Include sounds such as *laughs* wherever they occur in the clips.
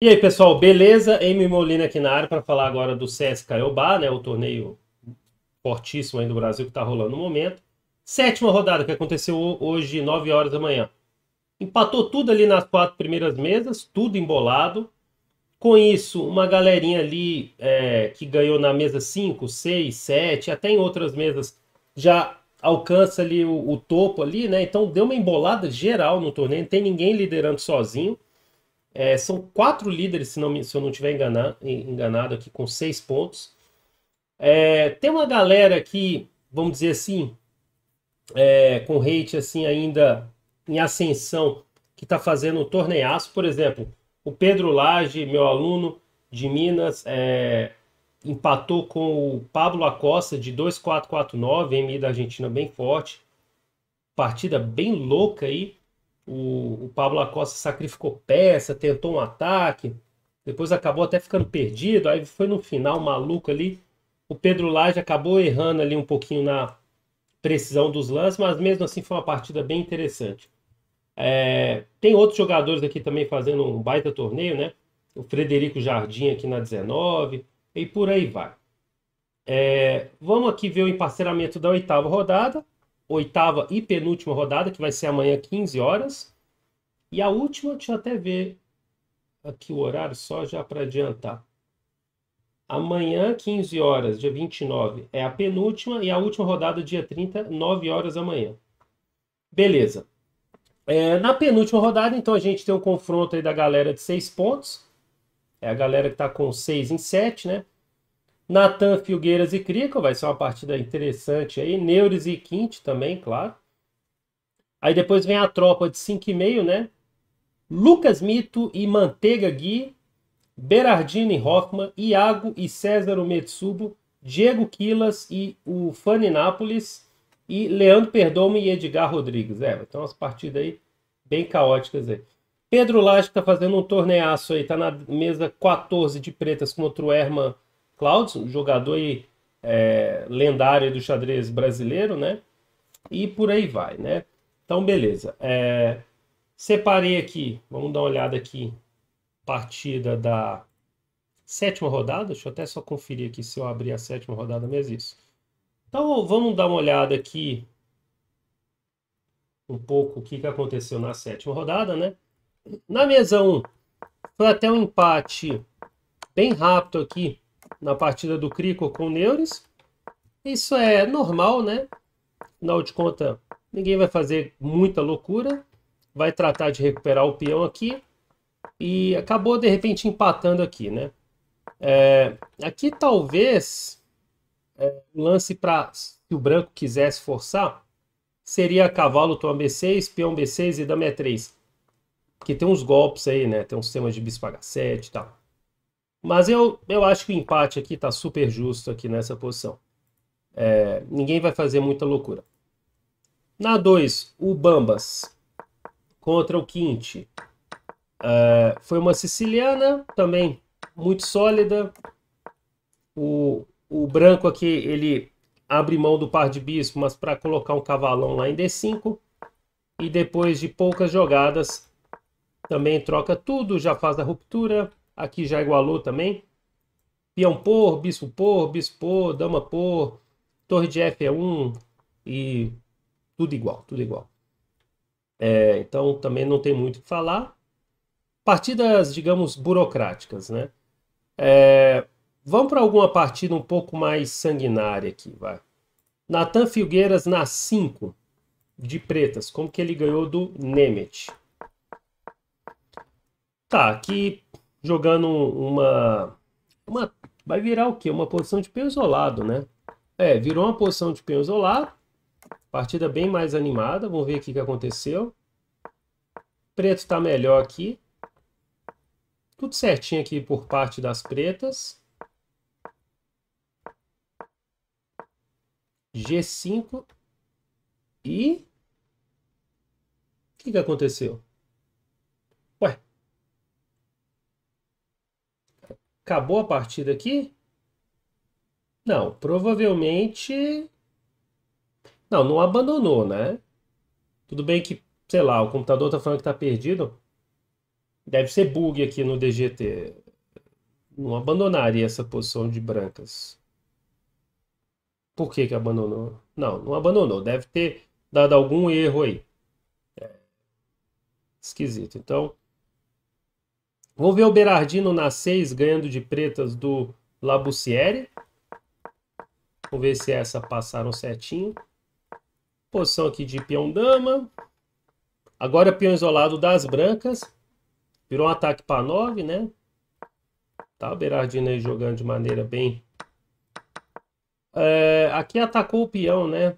E aí, pessoal, beleza? Amy Molina aqui na área para falar agora do CSK Elba, né? O torneio fortíssimo aí do Brasil que está rolando no momento. Sétima rodada que aconteceu hoje, 9 horas da manhã. Empatou tudo ali nas quatro primeiras mesas, tudo embolado. Com isso, uma galerinha ali é, que ganhou na mesa 5, 6, 7, até em outras mesas, já alcança ali o, o topo ali, né? Então deu uma embolada geral no torneio, não tem ninguém liderando sozinho. É, são quatro líderes, se, não, se eu não estiver enganado, aqui, com seis pontos. É, tem uma galera que, vamos dizer assim, é, com rate assim ainda em ascensão, que está fazendo torneioço torneiaço, por exemplo, o Pedro Lage, meu aluno de Minas, é, empatou com o Pablo Acosta de 2449, MI da Argentina bem forte. Partida bem louca aí. O, o Pablo Acosta sacrificou peça, tentou um ataque, depois acabou até ficando perdido. Aí foi no final maluco ali. O Pedro Laje acabou errando ali um pouquinho na precisão dos lances, mas mesmo assim foi uma partida bem interessante. É, tem outros jogadores aqui também fazendo um baita torneio, né? O Frederico Jardim aqui na 19 e por aí vai. É, vamos aqui ver o emparceramento da oitava rodada oitava e penúltima rodada, que vai ser amanhã 15 horas. E a última, deixa eu até ver aqui o horário só já para adiantar. Amanhã, 15 horas, dia 29, é a penúltima e a última rodada, dia 30, 9 horas amanhã. Beleza. É, na penúltima rodada, então, a gente tem um confronto aí da galera de 6 pontos. É a galera que está com 6 em 7, né? Natan, Filgueiras e Crico, vai ser uma partida interessante aí. Neures e Quinte também, claro. Aí depois vem a tropa de 5,5, né? Lucas Mito e Manteiga Gui, Berardino e Hoffman, Iago e César Metsubo, Diego Quilas e o Fanny Nápoles, e Leandro Perdomo e Edgar Rodrigues. É, então umas partidas aí bem caóticas aí. Pedro Lage está fazendo um torneaço aí, está na mesa 14 de pretas contra o Herman Cláudio, jogador aí, é, lendário do xadrez brasileiro, né? E por aí vai, né? Então, beleza. É, separei aqui, vamos dar uma olhada aqui, partida da sétima rodada. Deixa eu até só conferir aqui se eu abrir a sétima rodada mesmo isso. Então, vamos dar uma olhada aqui um pouco o que, que aconteceu na sétima rodada, né? Na mesa 1, foi até um empate bem rápido aqui na partida do Crico com o Neuris. Isso é normal, né? Afinal de contas, ninguém vai fazer muita loucura. Vai tratar de recuperar o peão aqui. E acabou, de repente, empatando aqui, né? É, aqui, talvez, é, lance para se o branco quisesse forçar, seria cavalo toma B6, peão B6 e dama E3. Porque tem uns golpes aí, né? Tem um sistema de bispo H7 e tal. Mas eu, eu acho que o empate aqui está super justo aqui nessa posição. É, ninguém vai fazer muita loucura. Na 2, o Bambas contra o Quinte. É, foi uma siciliana, também muito sólida. O, o branco aqui, ele abre mão do par de bispo, mas para colocar um cavalão lá em D5. E depois de poucas jogadas, também troca tudo, já faz a ruptura aqui já igualou também. Peão por, bispo por, bispo por, dama por, torre de F é 1 e tudo igual, tudo igual. É, então também não tem muito o que falar. Partidas, digamos, burocráticas, né? É, vamos para alguma partida um pouco mais sanguinária aqui, vai. Natan Filgueiras na 5 de pretas, como que ele ganhou do Nemet. Tá, aqui jogando uma, uma. Vai virar o quê? Uma posição de peão isolado, né? É, virou uma posição de peão isolado. Partida bem mais animada. Vamos ver o que aconteceu. Preto está melhor aqui. Tudo certinho aqui por parte das pretas. G5. E... O que, que aconteceu? Acabou a partida aqui? Não, provavelmente... Não, não abandonou, né? Tudo bem que, sei lá, o computador tá falando que tá perdido. Deve ser bug aqui no DGT. Não abandonaria essa posição de brancas. Por que que abandonou? Não, não abandonou. Deve ter dado algum erro aí. É. Esquisito. Então, Vou ver o Berardino na 6 ganhando de pretas do Labussiere. Vou ver se essa passaram certinho. Posição aqui de peão-dama. Agora peão isolado das brancas. Virou um ataque para 9, né? Tá, o Berardino aí jogando de maneira bem... É, aqui atacou o peão, né?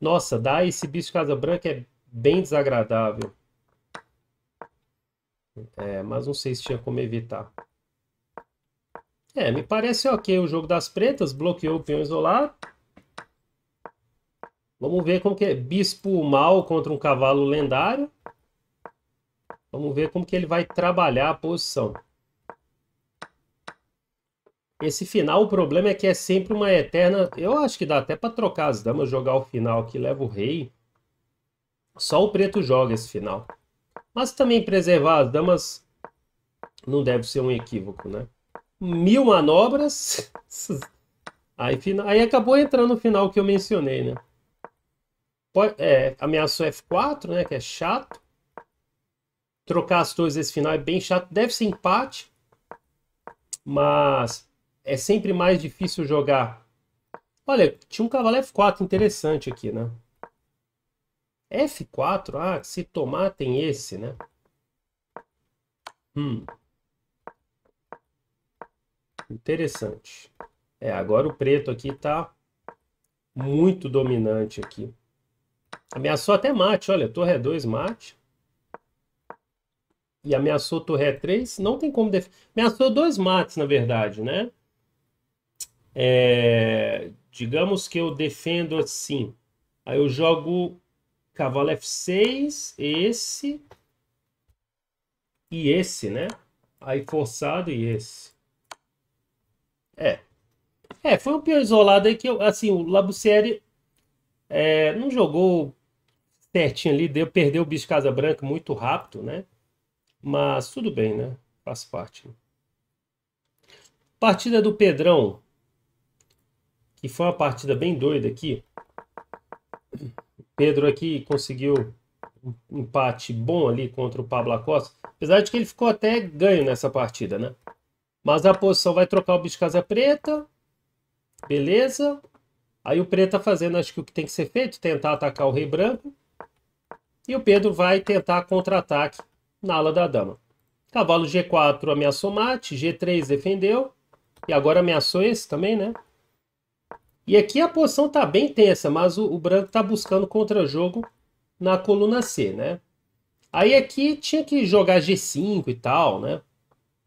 Nossa, dá esse bicho casa branca é bem desagradável. É, mas não sei se tinha como evitar. É, me parece ok o jogo das pretas. Bloqueou o peão isolado. Vamos ver como que é. Bispo mal contra um cavalo lendário. Vamos ver como que ele vai trabalhar a posição. Esse final, o problema é que é sempre uma eterna... Eu acho que dá até para trocar as damas, jogar o final aqui, leva o rei. Só o preto joga esse final mas também preservar as damas não deve ser um equívoco, né? Mil manobras, *laughs* aí, aí acabou entrando no final que eu mencionei, né? é, ameaçou F4, né? Que é chato. Trocar as torres desse final é bem chato. Deve ser empate, mas é sempre mais difícil jogar. Olha, tinha um cavalo F4 interessante aqui, né? F4, ah, se tomar tem esse, né? Hum. Interessante. É, agora o preto aqui tá muito dominante aqui. Ameaçou até mate, olha, torre 2 é mate. E ameaçou torre 3, é não tem como defender. Ameaçou dois mates, na verdade, né? É... Digamos que eu defendo assim. Aí eu jogo Cavalo F6, esse e esse, né? Aí forçado e esse. É. É, foi um peão isolado aí que, eu, assim, o Labussieri é, não jogou certinho ali, deu, perdeu o bicho Casa Branca muito rápido, né? Mas tudo bem, né? Faz parte. Partida do Pedrão, que foi uma partida bem doida aqui. Pedro aqui conseguiu um empate bom ali contra o Pablo Acosta, apesar de que ele ficou até ganho nessa partida, né? Mas a posição vai trocar o bicho casa preta, beleza? Aí o preto tá fazendo, acho que o que tem que ser feito, tentar atacar o rei branco. E o Pedro vai tentar contra-ataque na ala da dama. Cavalo G4 ameaçou mate, G3 defendeu. E agora ameaçou esse também, né? E aqui a posição está bem tensa, mas o, o branco está buscando contra-jogo na coluna C, né? Aí aqui tinha que jogar G5 e tal, né?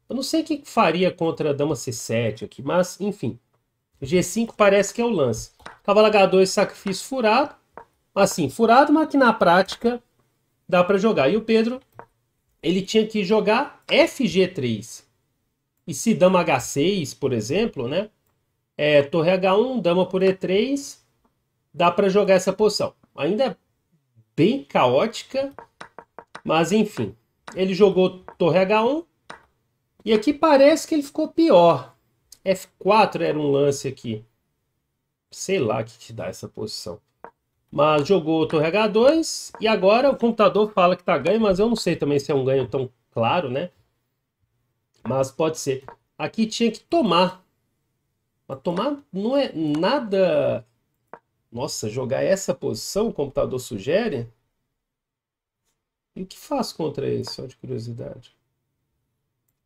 Eu não sei o que faria contra a dama C7 aqui, mas enfim. G5 parece que é o lance. Cavalo H2, sacrifício furado. Assim, furado, mas que na prática dá para jogar. E o Pedro, ele tinha que jogar FG3. E se dama H6, por exemplo, né? é, torre H1, dama por E3, dá para jogar essa posição. Ainda é bem caótica, mas enfim. Ele jogou torre H1 e aqui parece que ele ficou pior. F4 era um lance aqui. Sei lá o que, te dá essa posição. Mas jogou torre H2 e agora o computador fala que tá ganho, mas eu não sei também se é um ganho tão claro, né? Mas pode ser. Aqui tinha que tomar mas tomar não é nada. Nossa, jogar essa posição, o computador sugere? E o que faz contra isso? Só de curiosidade.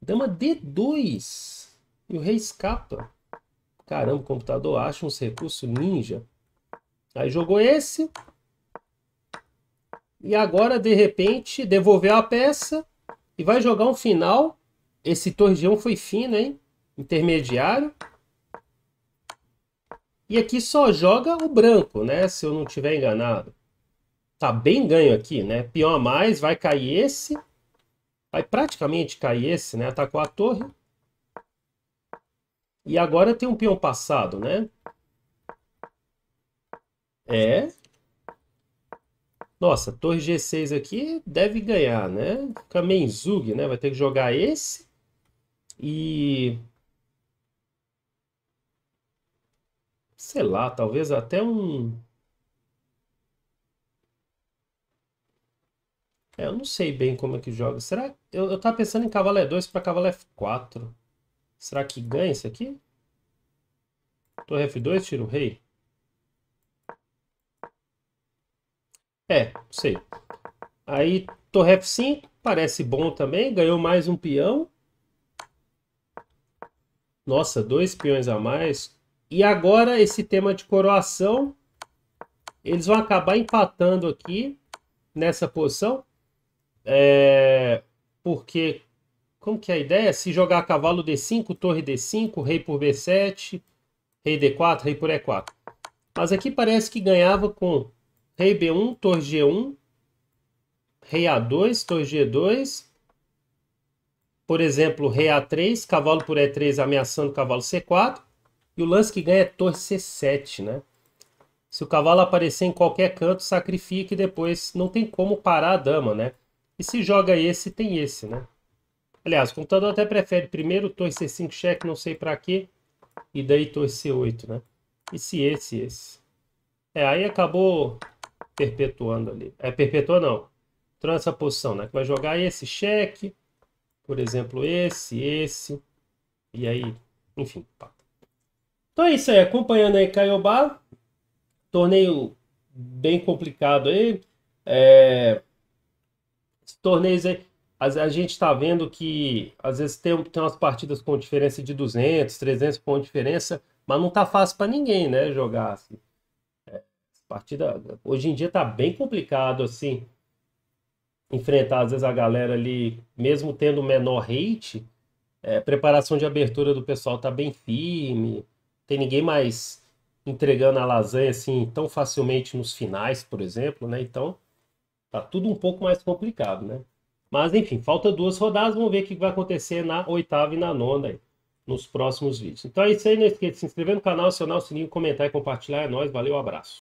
Dama D2. E o rei escapa. Caramba, o computador acha uns recursos ninja. Aí jogou esse. E agora, de repente, devolveu a peça. E vai jogar um final. Esse torreão foi fino, hein? Intermediário. E aqui só joga o branco, né? Se eu não tiver enganado. Tá bem ganho aqui, né? Pião a mais, vai cair esse. Vai praticamente cair esse, né? Atacou a torre. E agora tem um peão passado, né? É. Nossa, torre G6 aqui deve ganhar, né? Fica Menzug, né? Vai ter que jogar esse. E sei lá, talvez até um. É, eu não sei bem como é que joga. Será eu, eu tava pensando em cavalo E2 para cavalo F4. Será que ganha isso aqui? Torre F2, tira o rei. É, não sei. Aí torre F5 parece bom também, ganhou mais um peão. Nossa, dois peões a mais, e agora esse tema de coroação, eles vão acabar empatando aqui nessa posição. É, porque, como que é a ideia? Se jogar cavalo D5, torre D5, rei por B7, rei D4, rei por E4. Mas aqui parece que ganhava com rei B1, torre G1, rei A2, torre G2. Por exemplo, rei A3, cavalo por E3 ameaçando cavalo C4. E o lance que ganha é torre C7, né? Se o cavalo aparecer em qualquer canto, sacrifique e depois não tem como parar a dama, né? E se joga esse, tem esse, né? Aliás, o computador até prefere primeiro torre C5 cheque, não sei para quê, e daí torre C8, né? E se esse, esse. É, aí acabou perpetuando ali. É, perpetuou não. Entrou nessa posição, né? Que vai jogar esse cheque, por exemplo, esse, esse, e aí, enfim, pá. Então é isso aí, acompanhando aí Caiobá, torneio bem complicado aí. É, torneios aí, a, a gente está vendo que às vezes tem, tem umas partidas com diferença de 200, 300 pontos de diferença, mas não tá fácil para ninguém, né, jogar assim. É, partida hoje em dia tá bem complicado assim enfrentar às vezes a galera ali, mesmo tendo menor rate, é, preparação de abertura do pessoal tá bem firme tem ninguém mais entregando a lasanha assim tão facilmente nos finais, por exemplo, né? Então tá tudo um pouco mais complicado, né? Mas enfim, falta duas rodadas, vamos ver o que vai acontecer na oitava e na nona aí, nos próximos vídeos. Então é isso aí, não esqueça de se inscrever no canal, acionar o sininho, comentar e compartilhar. É nóis, valeu, abraço.